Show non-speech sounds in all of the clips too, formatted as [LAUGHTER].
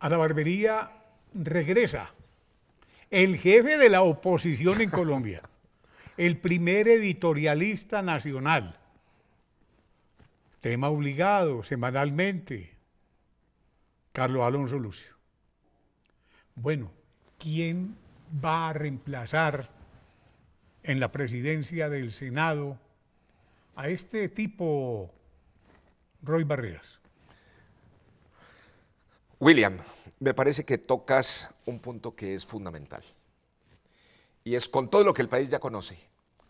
a la barbería regresa el jefe de la oposición en Colombia, [LAUGHS] el primer editorialista nacional, tema obligado semanalmente, Carlos Alonso Lucio. Bueno, ¿quién va a reemplazar en la presidencia del Senado a este tipo, Roy Barreras? William, me parece que tocas un punto que es fundamental. Y es con todo lo que el país ya conoce,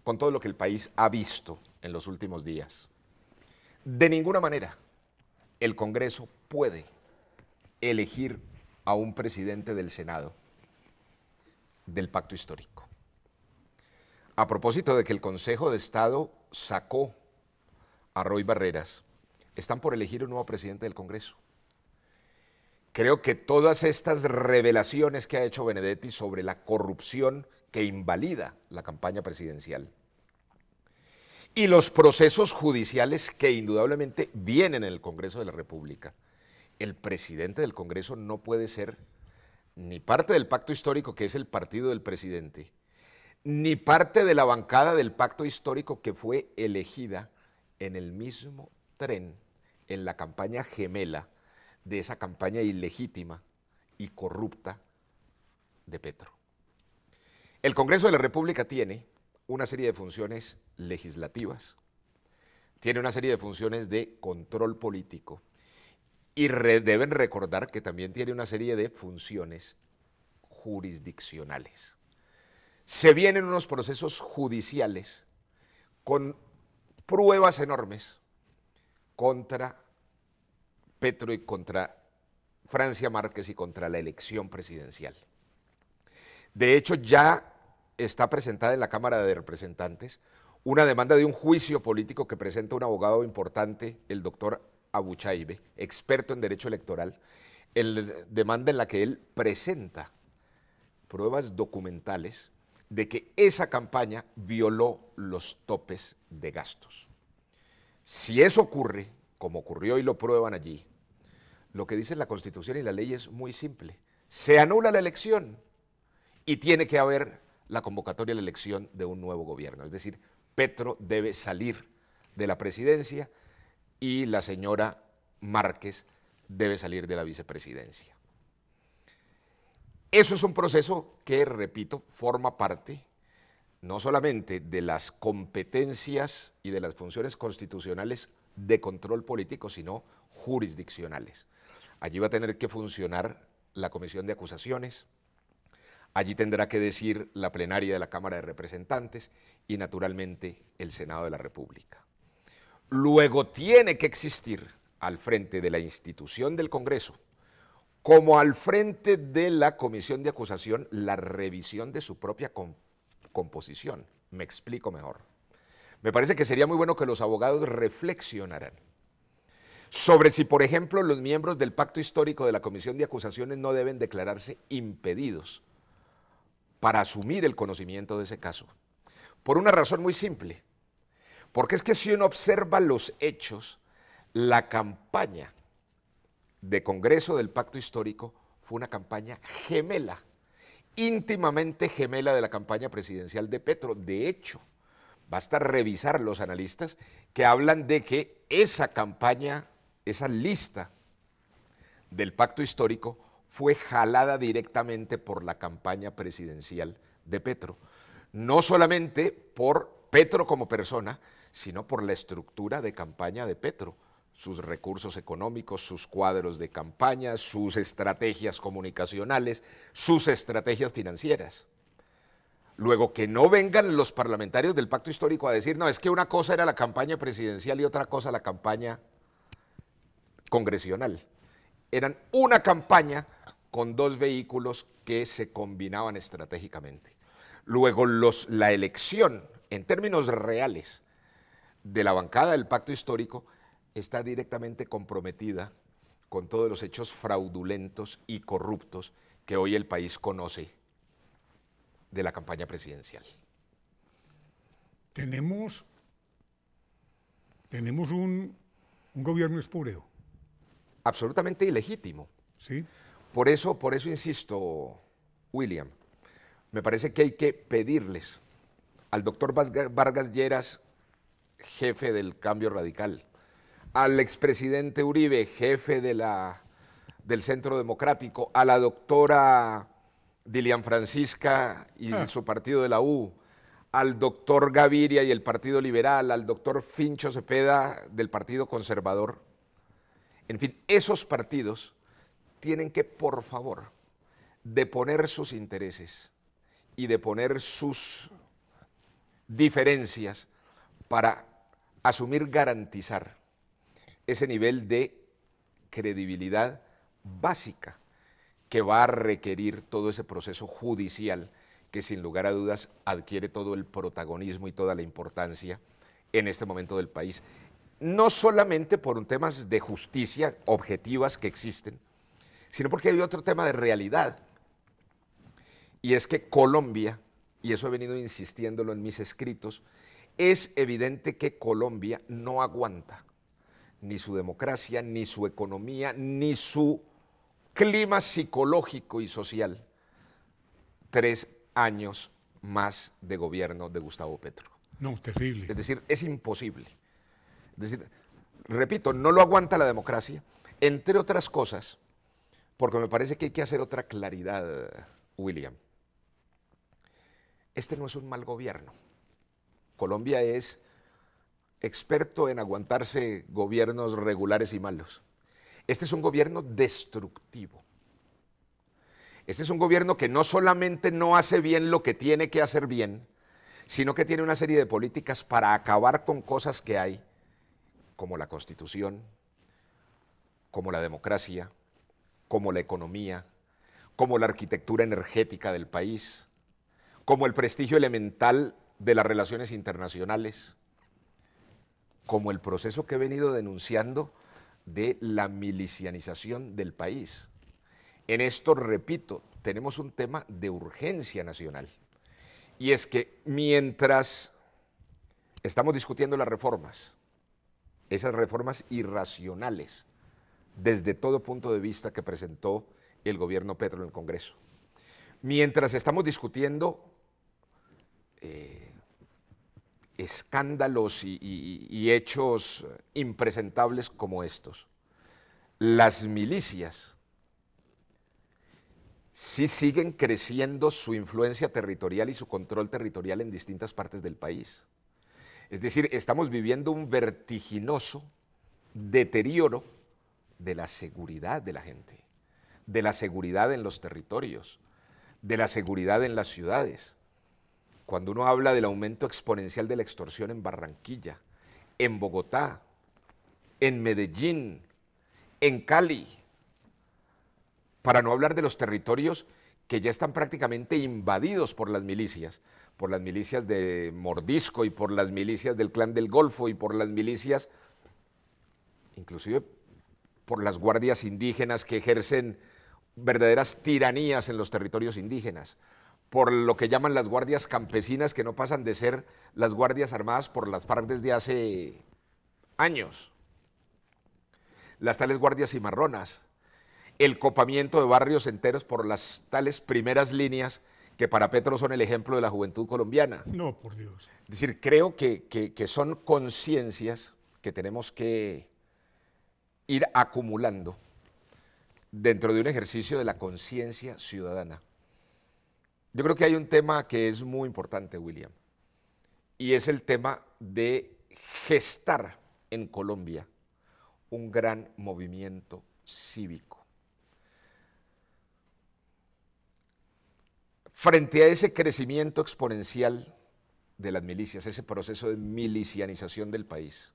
con todo lo que el país ha visto en los últimos días. De ninguna manera el Congreso puede elegir a un presidente del Senado del pacto histórico. A propósito de que el Consejo de Estado sacó a Roy Barreras, están por elegir un nuevo presidente del Congreso. Creo que todas estas revelaciones que ha hecho Benedetti sobre la corrupción que invalida la campaña presidencial y los procesos judiciales que indudablemente vienen en el Congreso de la República. El presidente del Congreso no puede ser ni parte del pacto histórico que es el partido del presidente, ni parte de la bancada del pacto histórico que fue elegida en el mismo tren en la campaña gemela de esa campaña ilegítima y corrupta de Petro. El Congreso de la República tiene una serie de funciones legislativas, tiene una serie de funciones de control político y deben recordar que también tiene una serie de funciones jurisdiccionales. Se vienen unos procesos judiciales con pruebas enormes contra Petro y contra Francia Márquez y contra la elección presidencial. De hecho, ya está presentada en la Cámara de Representantes una demanda de un juicio político que presenta un abogado importante, el doctor Abuchaibe, experto en derecho electoral, demanda en la que él presenta pruebas documentales de que esa campaña violó los topes de gastos. Si eso ocurre, como ocurrió y lo prueban allí, lo que dice la Constitución y la ley es muy simple. Se anula la elección y tiene que haber la convocatoria a la elección de un nuevo gobierno. Es decir, Petro debe salir de la presidencia y la señora Márquez debe salir de la vicepresidencia. Eso es un proceso que, repito, forma parte no solamente de las competencias y de las funciones constitucionales de control político, sino jurisdiccionales. Allí va a tener que funcionar la comisión de acusaciones, allí tendrá que decir la plenaria de la Cámara de Representantes y naturalmente el Senado de la República. Luego tiene que existir al frente de la institución del Congreso, como al frente de la comisión de acusación, la revisión de su propia composición. Me explico mejor. Me parece que sería muy bueno que los abogados reflexionaran sobre si, por ejemplo, los miembros del pacto histórico de la Comisión de Acusaciones no deben declararse impedidos para asumir el conocimiento de ese caso. Por una razón muy simple, porque es que si uno observa los hechos, la campaña de Congreso del Pacto Histórico fue una campaña gemela, íntimamente gemela de la campaña presidencial de Petro. De hecho, basta revisar los analistas que hablan de que esa campaña esa lista del pacto histórico fue jalada directamente por la campaña presidencial de Petro. No solamente por Petro como persona, sino por la estructura de campaña de Petro, sus recursos económicos, sus cuadros de campaña, sus estrategias comunicacionales, sus estrategias financieras. Luego que no vengan los parlamentarios del pacto histórico a decir, no, es que una cosa era la campaña presidencial y otra cosa la campaña congresional. Eran una campaña con dos vehículos que se combinaban estratégicamente. Luego la elección, en términos reales, de la bancada del pacto histórico está directamente comprometida con todos los hechos fraudulentos y corruptos que hoy el país conoce de la campaña presidencial. Tenemos, tenemos un, gobierno espureo absolutamente ilegítimo. Sí. Por eso, por eso insisto, William, me parece que hay que pedirles al doctor Vargas Lleras, jefe del cambio radical, al expresidente Uribe, jefe de la, del Centro Democrático, a la doctora Dilian Francisca y ah. su partido de la U, al doctor Gaviria y el Partido Liberal, al doctor Fincho Cepeda del Partido Conservador, en fin, esos partidos tienen que, por favor, deponer sus intereses y deponer sus diferencias para asumir, garantizar ese nivel de credibilidad básica que va a requerir todo ese proceso judicial que sin lugar a dudas adquiere todo el protagonismo y toda la importancia en este momento del país no solamente por temas de justicia objetivas que existen, sino porque hay otro tema de realidad. Y es que Colombia, y eso he venido insistiéndolo en mis escritos, es evidente que Colombia no aguanta ni su democracia, ni su economía, ni su clima psicológico y social. Tres años más de gobierno de Gustavo Petro. No, terrible. Es decir, es imposible. Es decir, repito, no lo aguanta la democracia, entre otras cosas, porque me parece que hay que hacer otra claridad, William. Este no es un mal gobierno. Colombia es experto en aguantarse gobiernos regulares y malos. Este es un gobierno destructivo. Este es un gobierno que no solamente no hace bien lo que tiene que hacer bien, sino que tiene una serie de políticas para acabar con cosas que hay como la constitución, como la democracia, como la economía, como la arquitectura energética del país, como el prestigio elemental de las relaciones internacionales, como el proceso que he venido denunciando de la milicianización del país. En esto, repito, tenemos un tema de urgencia nacional. Y es que mientras estamos discutiendo las reformas, esas reformas irracionales desde todo punto de vista que presentó el gobierno Petro en el Congreso. Mientras estamos discutiendo eh, escándalos y, y hechos impresentables como estos, las milicias sí siguen creciendo su influencia territorial y su control territorial en distintas partes del país. Es decir, estamos viviendo un vertiginoso deterioro de la seguridad de la gente, de la seguridad en los territorios, de la seguridad en las ciudades. Cuando uno habla del aumento exponencial de la extorsión en Barranquilla, en Bogotá, en Medellín, en Cali, para no hablar de los territorios que ya están prácticamente invadidos por las milicias, por las milicias de Mordisco y por las milicias del Clan del Golfo y por las milicias, inclusive por las guardias indígenas que ejercen verdaderas tiranías en los territorios indígenas, por lo que llaman las guardias campesinas que no pasan de ser las guardias armadas por las FARC desde hace años, las tales guardias cimarronas, el copamiento de barrios enteros por las tales primeras líneas que para Petro son el ejemplo de la juventud colombiana. No, por Dios. Es decir, creo que, son conciencias que tenemos que ir acumulando dentro de un ejercicio de la conciencia ciudadana. Yo creo que hay un tema que es muy importante, William, y es el tema de gestar en Colombia un gran movimiento cívico. frente a ese crecimiento exponencial de las milicias, ese proceso de milicianización del país,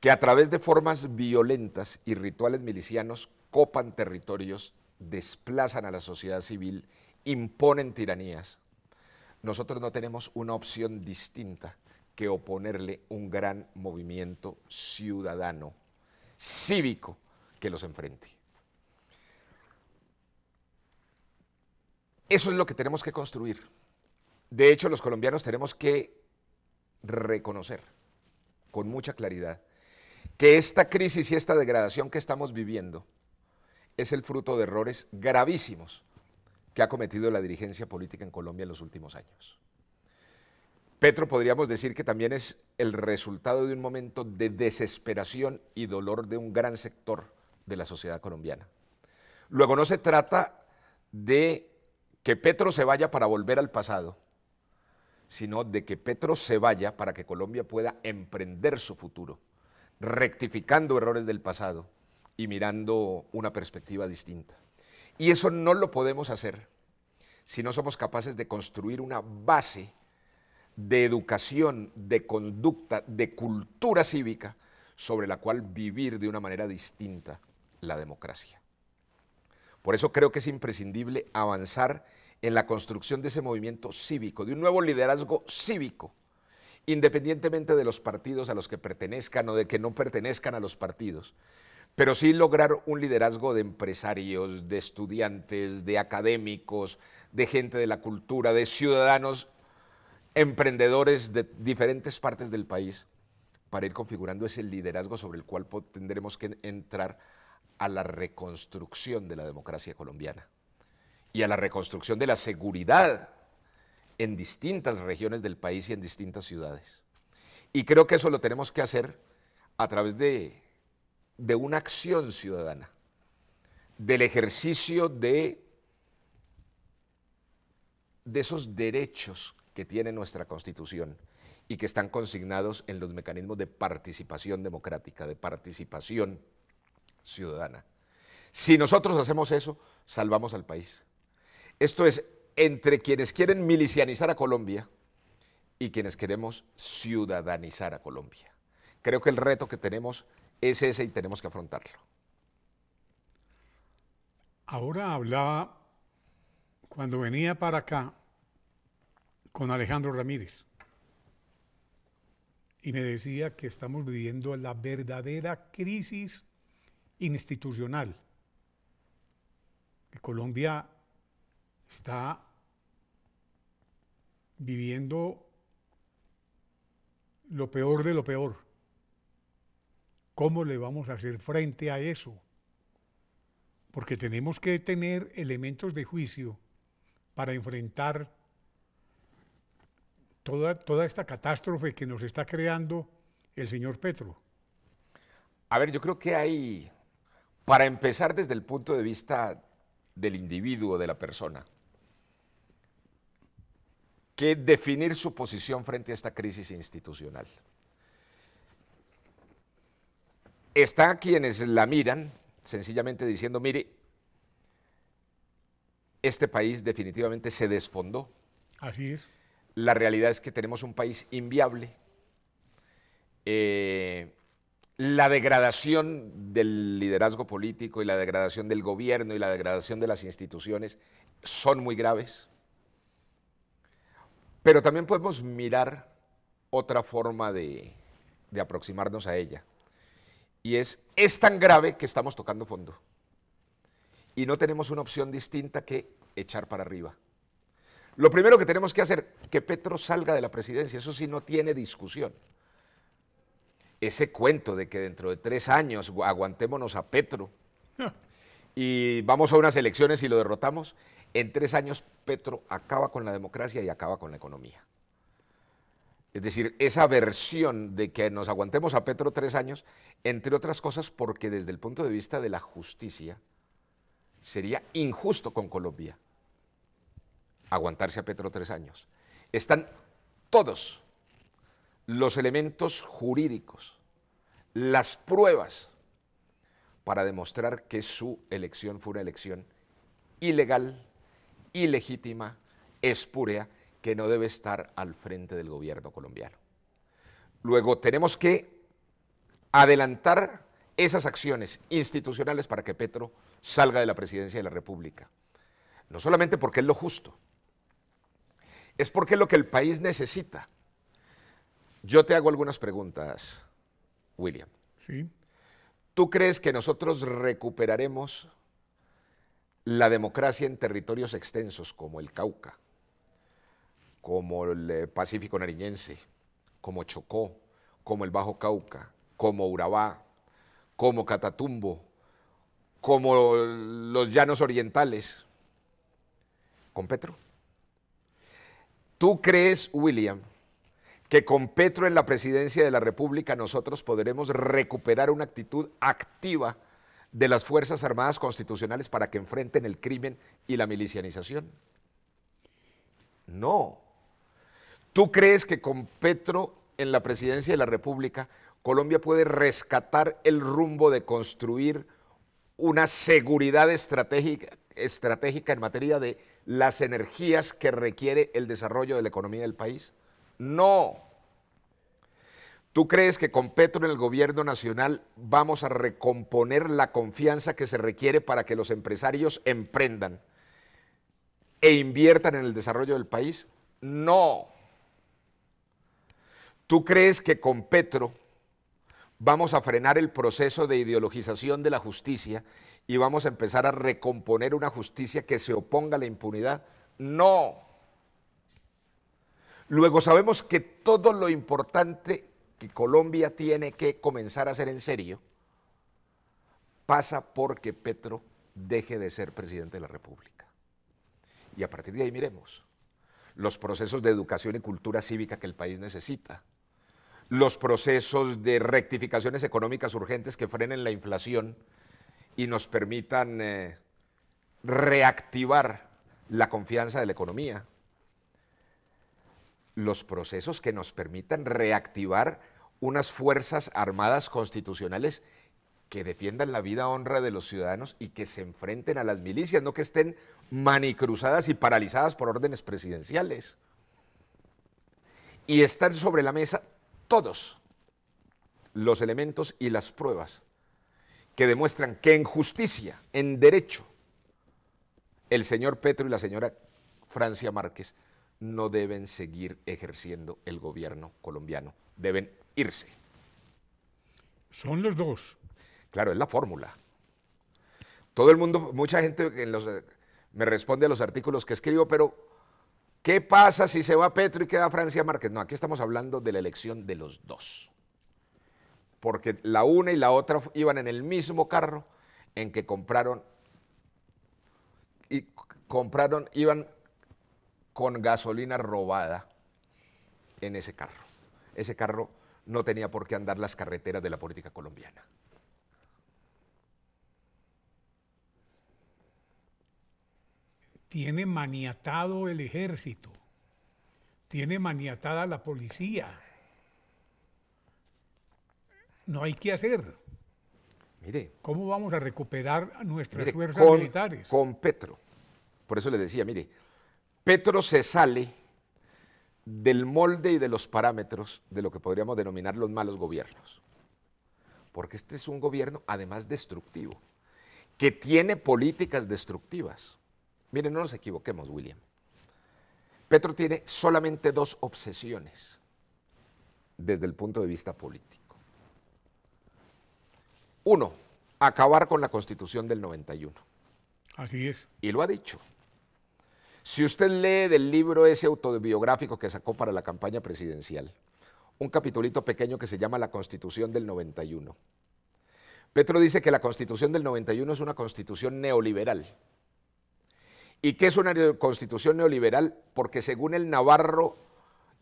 que a través de formas violentas y rituales milicianos copan territorios, desplazan a la sociedad civil, imponen tiranías, nosotros no tenemos una opción distinta que oponerle un gran movimiento ciudadano, cívico, que los enfrente. Eso es lo que tenemos que construir. De hecho, los colombianos tenemos que reconocer con mucha claridad que esta crisis y esta degradación que estamos viviendo es el fruto de errores gravísimos que ha cometido la dirigencia política en Colombia en los últimos años. Petro podríamos decir que también es el resultado de un momento de desesperación y dolor de un gran sector de la sociedad colombiana. Luego no se trata de que Petro se vaya para volver al pasado, sino de que Petro se vaya para que Colombia pueda emprender su futuro, rectificando errores del pasado y mirando una perspectiva distinta. Y eso no lo podemos hacer si no somos capaces de construir una base de educación, de conducta, de cultura cívica sobre la cual vivir de una manera distinta la democracia. Por eso creo que es imprescindible avanzar en la construcción de ese movimiento cívico, de un nuevo liderazgo cívico, independientemente de los partidos a los que pertenezcan o de que no pertenezcan a los partidos, pero sí lograr un liderazgo de empresarios, de estudiantes, de académicos, de gente de la cultura, de ciudadanos emprendedores de diferentes partes del país para ir configurando ese liderazgo sobre el cual tendremos que entrar a la reconstrucción de la democracia colombiana y a la reconstrucción de la seguridad en distintas regiones del país y en distintas ciudades. Y creo que eso lo tenemos que hacer a través de, una acción ciudadana, del ejercicio de, de esos derechos que tiene nuestra Constitución y que están consignados en los mecanismos de participación democrática, de participación ciudadana. Si nosotros hacemos eso, salvamos al país. Esto es entre quienes quieren milicianizar a Colombia y quienes queremos ciudadanizar a Colombia. Creo que el reto que tenemos es ese y tenemos que afrontarlo. Ahora hablaba, cuando venía para acá, con Alejandro Ramírez y me decía que estamos viviendo la verdadera crisis institucional. Colombia está viviendo lo peor de lo peor. ¿Cómo le vamos a hacer frente a eso? Porque tenemos que tener elementos de juicio para enfrentar toda, toda esta catástrofe que nos está creando el señor Petro. A ver, yo creo que hay para empezar desde el punto de vista del individuo, de la persona, que definir su posición frente a esta crisis institucional. Está quienes la miran sencillamente diciendo, mire, este país definitivamente se desfondó. Así es. La realidad es que tenemos un país inviable. Eh, la degradación del liderazgo político y la degradación del gobierno y la degradación de las instituciones son muy graves. Pero también podemos mirar otra forma de, aproximarnos a ella. Y es, es tan grave que estamos tocando fondo. Y no tenemos una opción distinta que echar para arriba. Lo primero que tenemos que hacer, que Petro salga de la presidencia, eso sí no tiene discusión ese cuento de que dentro de tres años aguantémonos a Petro [LAUGHS] y vamos a unas elecciones y lo derrotamos, en tres años Petro acaba con la democracia y acaba con la economía. Es decir, esa versión de que nos aguantemos a Petro tres años, entre otras cosas porque desde el punto de vista de la justicia, sería injusto con Colombia aguantarse a Petro tres años. Están todos los elementos jurídicos, las pruebas para demostrar que su elección fue una elección ilegal, ilegítima, espúrea, que no debe estar al frente del gobierno colombiano. Luego tenemos que adelantar esas acciones institucionales para que Petro salga de la presidencia de la República. No solamente porque es lo justo, es porque es lo que el país necesita. Yo te hago algunas preguntas, William. Sí. ¿Tú crees que nosotros recuperaremos la democracia en territorios extensos como el Cauca, como el eh, Pacífico Nariñense, como Chocó, como el Bajo Cauca, como Urabá, como Catatumbo, como los llanos orientales, con Petro? ¿Tú crees, William, que con Petro en la presidencia de la República nosotros podremos recuperar una actitud activa de las Fuerzas Armadas Constitucionales para que enfrenten el crimen y la milicianización. No. ¿Tú crees que con Petro en la presidencia de la República Colombia puede rescatar el rumbo de construir una seguridad estratégica, estratégica en materia de las energías que requiere el desarrollo de la economía del país? No. ¿Tú crees que con Petro en el gobierno nacional vamos a recomponer la confianza que se requiere para que los empresarios emprendan e inviertan en el desarrollo del país? No. ¿Tú crees que con Petro vamos a frenar el proceso de ideologización de la justicia y vamos a empezar a recomponer una justicia que se oponga a la impunidad? No. Luego sabemos que todo lo importante que Colombia tiene que comenzar a hacer en serio pasa porque Petro deje de ser presidente de la República. Y a partir de ahí miremos los procesos de educación y cultura cívica que el país necesita, los procesos de rectificaciones económicas urgentes que frenen la inflación y nos permitan eh, reactivar la confianza de la economía, los procesos que nos permitan reactivar unas fuerzas armadas constitucionales que defiendan la vida honra de los ciudadanos y que se enfrenten a las milicias, no que estén manicruzadas y paralizadas por órdenes presidenciales. Y están sobre la mesa todos los elementos y las pruebas que demuestran que en justicia, en derecho, el señor Petro y la señora Francia Márquez no deben seguir ejerciendo el gobierno colombiano, deben irse. Son los dos. Claro, es la fórmula. Todo el mundo, mucha gente eh, me responde a los artículos que escribo, pero ¿qué pasa si se va Petro y queda Francia Márquez? No, aquí estamos hablando de la elección de los dos. Porque la una y la otra iban en el mismo carro en que compraron y compraron, iban con gasolina robada en ese carro. Ese carro no tenía por qué andar las carreteras de la política colombiana. Tiene maniatado el ejército, tiene maniatada la policía. No hay qué hacer. Mire. ¿Cómo vamos a recuperar nuestras fuerzas militares? Con Petro. Por eso le decía, mire, Petro se sale del molde y de los parámetros de lo que podríamos denominar los malos gobiernos. Porque este es un gobierno además destructivo, que tiene políticas destructivas. Miren, no nos equivoquemos, William. Petro tiene solamente dos obsesiones desde el punto de vista político. Uno, acabar con la constitución del 91. Así es. Y lo ha dicho. Si usted lee del libro ese autobiográfico que sacó para la campaña presidencial, un capitulito pequeño que se llama La Constitución del 91. Petro dice que la Constitución del 91 es una constitución neoliberal. ¿Y qué es una constitución neoliberal? Porque según el Navarro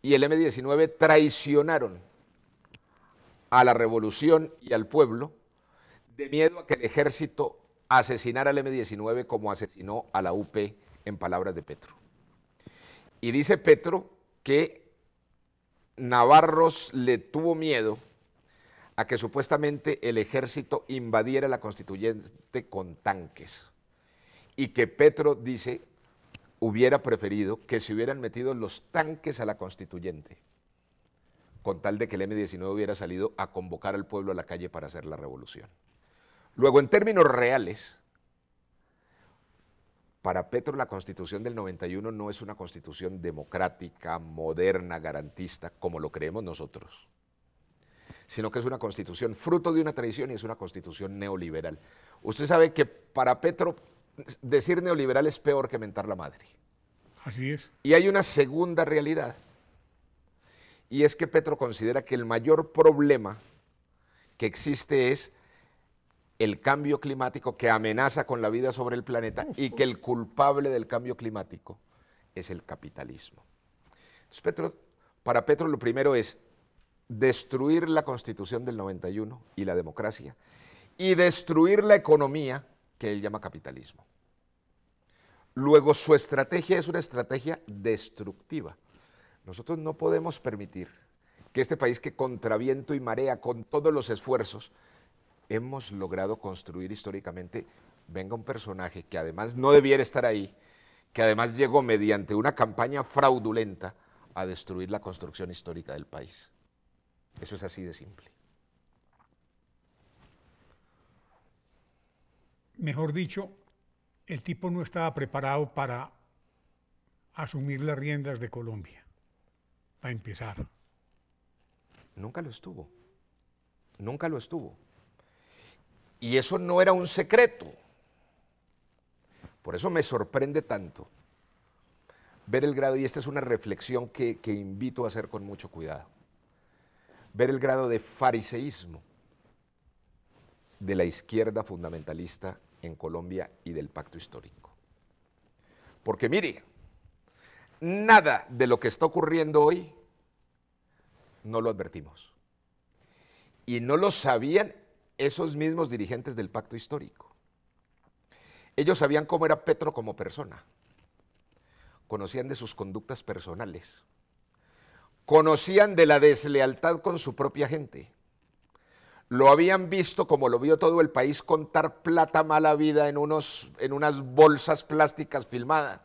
y el M19 traicionaron a la revolución y al pueblo de miedo a que el ejército asesinara al M19 como asesinó a la UP en palabras de Petro. Y dice Petro que Navarros le tuvo miedo a que supuestamente el ejército invadiera la constituyente con tanques. Y que Petro dice hubiera preferido que se hubieran metido los tanques a la constituyente, con tal de que el M-19 hubiera salido a convocar al pueblo a la calle para hacer la revolución. Luego, en términos reales, para Petro la constitución del 91 no es una constitución democrática, moderna, garantista, como lo creemos nosotros, sino que es una constitución fruto de una tradición y es una constitución neoliberal. Usted sabe que para Petro decir neoliberal es peor que mentar la madre. Así es. Y hay una segunda realidad, y es que Petro considera que el mayor problema que existe es el cambio climático que amenaza con la vida sobre el planeta y que el culpable del cambio climático es el capitalismo. para Petro lo primero es destruir la constitución del 91 y la democracia y destruir la economía que él llama capitalismo. Luego, su estrategia es una estrategia destructiva. Nosotros no podemos permitir que este país que contraviento y marea, con todos los esfuerzos, hemos logrado construir históricamente, venga un personaje que además no debiera estar ahí, que además llegó mediante una campaña fraudulenta a destruir la construcción histórica del país. Eso es así de simple. Mejor dicho, el tipo no estaba preparado para asumir las riendas de Colombia, para empezar. Nunca lo estuvo. Nunca lo estuvo. Y eso no era un secreto. Por eso me sorprende tanto ver el grado, y esta es una reflexión que, invito a hacer con mucho cuidado, ver el grado de fariseísmo de la izquierda fundamentalista en Colombia y del pacto histórico. Porque mire, nada de lo que está ocurriendo hoy no lo advertimos. Y no lo sabían esos mismos dirigentes del pacto histórico. Ellos sabían cómo era Petro como persona, conocían de sus conductas personales, conocían de la deslealtad con su propia gente. Lo habían visto, como lo vio todo el país, contar plata mala vida en, unos, en unas bolsas plásticas filmadas.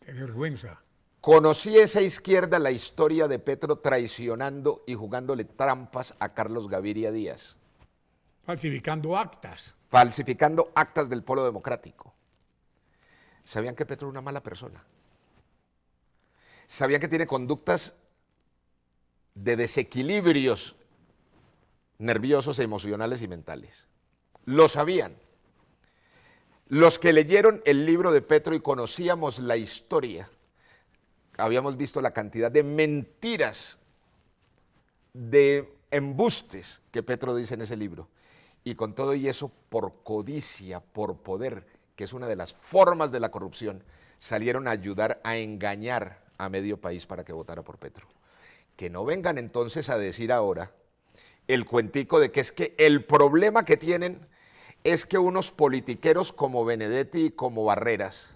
Qué vergüenza. Conocí esa izquierda la historia de Petro traicionando y jugándole trampas a Carlos Gaviria Díaz. Falsificando actas. Falsificando actas del polo democrático. ¿Sabían que Petro es una mala persona? ¿Sabían que tiene conductas de desequilibrios nerviosos, emocionales y mentales? Lo sabían. Los que leyeron el libro de Petro y conocíamos la historia, habíamos visto la cantidad de mentiras, de embustes que Petro dice en ese libro. Y con todo y eso, por codicia, por poder, que es una de las formas de la corrupción, salieron a ayudar a engañar a medio país para que votara por Petro. Que no vengan entonces a decir ahora el cuentico de que es que el problema que tienen es que unos politiqueros como Benedetti y como Barreras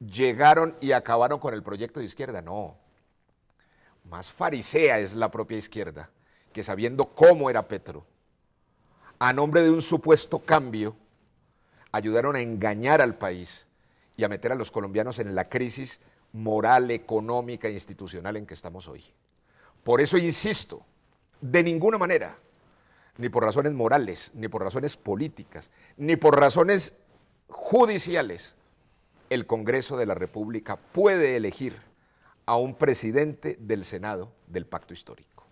llegaron y acabaron con el proyecto de izquierda. No, más farisea es la propia izquierda, que sabiendo cómo era Petro, a nombre de un supuesto cambio, ayudaron a engañar al país y a meter a los colombianos en la crisis moral, económica e institucional en que estamos hoy. Por eso insisto, de ninguna manera, ni por razones morales, ni por razones políticas, ni por razones judiciales, el Congreso de la República puede elegir a un presidente del Senado del Pacto Histórico.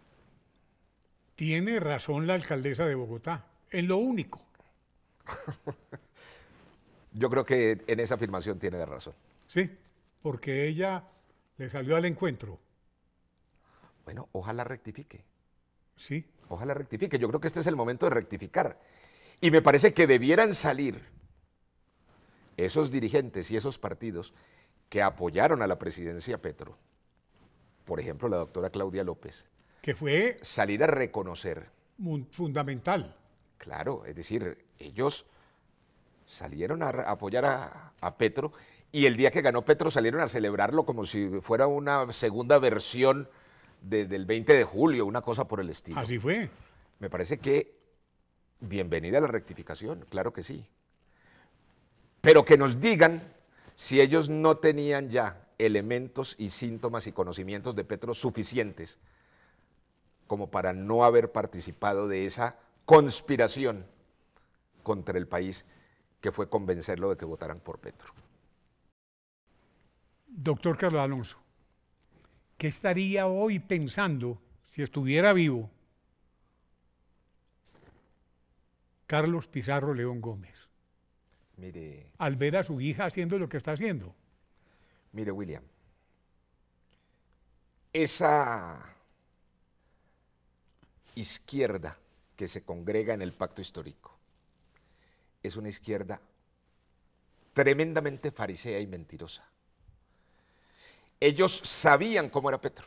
Tiene razón la alcaldesa de Bogotá en lo único. [LAUGHS] Yo creo que en esa afirmación tiene la razón. Sí, porque ella le salió al encuentro. Bueno, ojalá rectifique. Sí. Ojalá rectifique. Yo creo que este es el momento de rectificar. Y me parece que debieran salir esos dirigentes y esos partidos que apoyaron a la presidencia Petro, por ejemplo, la doctora Claudia López, que fue salir a reconocer. Fundamental. Claro, es decir, ellos salieron a apoyar a, Petro y el día que ganó Petro salieron a celebrarlo como si fuera una segunda versión del 20 de julio, una cosa por el estilo. Así fue. Me parece que bienvenida a la rectificación, claro que sí. Pero que nos digan si ellos no tenían ya elementos y síntomas y conocimientos de Petro suficientes como para no haber participado de esa conspiración contra el país, que fue convencerlo de que votaran por Petro. Doctor Carlos Alonso, ¿qué estaría hoy pensando si estuviera vivo Carlos Pizarro León Gómez? Mire. Al ver a su hija haciendo lo que está haciendo. Mire, William. Esa izquierda que se congrega en el pacto histórico. Es una izquierda tremendamente farisea y mentirosa. Ellos sabían cómo era Petro.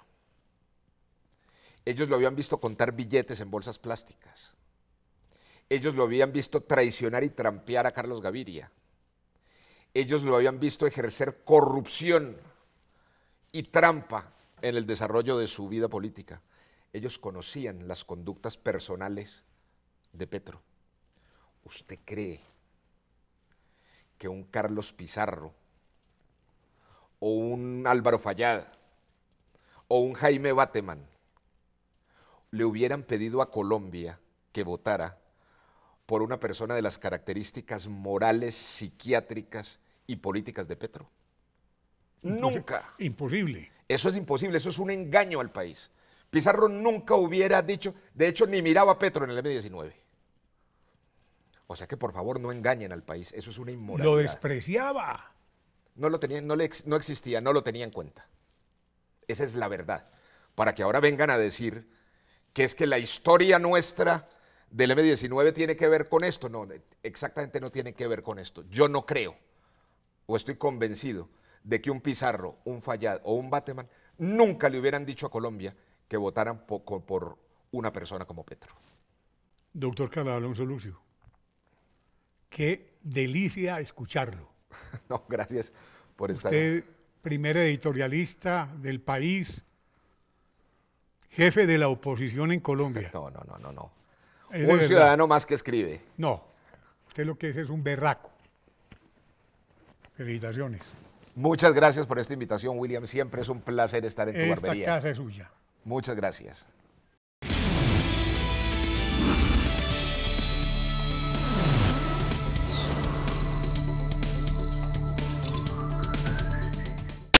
Ellos lo habían visto contar billetes en bolsas plásticas. Ellos lo habían visto traicionar y trampear a Carlos Gaviria. Ellos lo habían visto ejercer corrupción y trampa en el desarrollo de su vida política. Ellos conocían las conductas personales de Petro. ¿Usted cree que un Carlos Pizarro o un Álvaro Fallada o un Jaime Bateman le hubieran pedido a Colombia que votara por una persona de las características morales, psiquiátricas y políticas de Petro. Nunca. Imposible. Eso es imposible, eso es un engaño al país. Pizarro nunca hubiera dicho, de hecho ni miraba a Petro en el M19. O sea que por favor no engañen al país, eso es una inmoralidad. Lo despreciaba. No lo tenía, no, le, no existía, no lo tenía en cuenta. Esa es la verdad. Para que ahora vengan a decir que es que la historia nuestra del M19 tiene que ver con esto. No, exactamente no tiene que ver con esto. Yo no creo o estoy convencido de que un Pizarro, un Fallad o un Bateman nunca le hubieran dicho a Colombia que votaran por, una persona como Petro. Doctor Carlos Alonso qué delicia escucharlo. [LAUGHS] no, gracias por estar. Usted, primer editorialista del país, jefe de la oposición en Colombia. [LAUGHS] No, no, no, no, no. un ciudadano más que escribe. No, usted lo que es es un berraco. Felicitaciones. Muchas gracias por esta invitación, William. Siempre es un placer estar en tu Esta barbería. Esta casa es suya. Muchas gracias.